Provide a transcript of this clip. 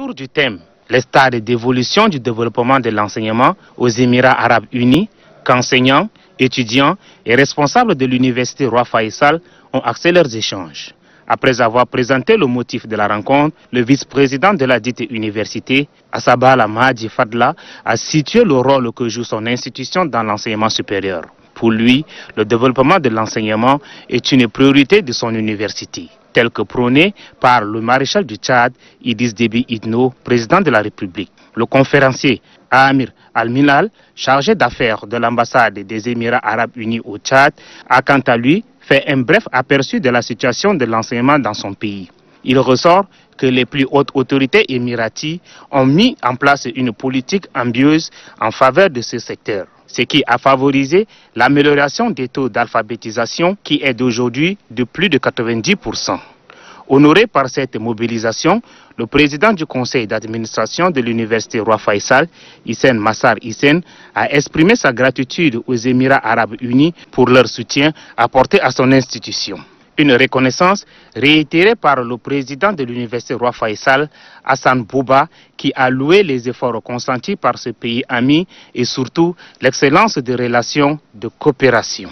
Autour du thème, les stades d'évolution du développement de l'enseignement aux Émirats arabes unis, qu'enseignants, étudiants et responsables de l'université Roi Faisal ont axé leurs échanges. Après avoir présenté le motif de la rencontre, le vice-président de la dite université, Asaba Mahdi Fadla, a situé le rôle que joue son institution dans l'enseignement supérieur. Pour lui, le développement de l'enseignement est une priorité de son université, telle que prônée par le maréchal du Tchad, Idis Debi Idno, président de la République. Le conférencier Amir al minal chargé d'affaires de l'ambassade des Émirats arabes unis au Tchad, a quant à lui fait un bref aperçu de la situation de l'enseignement dans son pays. Il ressort que les plus hautes autorités émiraties ont mis en place une politique ambieuse en faveur de ce secteur, ce qui a favorisé l'amélioration des taux d'alphabétisation qui est d'aujourd'hui de plus de 90%. Honoré par cette mobilisation, le président du conseil d'administration de l'université Roi Faisal, Hissène Massar Hissen, a exprimé sa gratitude aux Émirats arabes unis pour leur soutien apporté à son institution. Une reconnaissance réitérée par le président de l'université Roi Faisal, Hassan Bouba, qui a loué les efforts consentis par ce pays ami et surtout l'excellence des relations de coopération.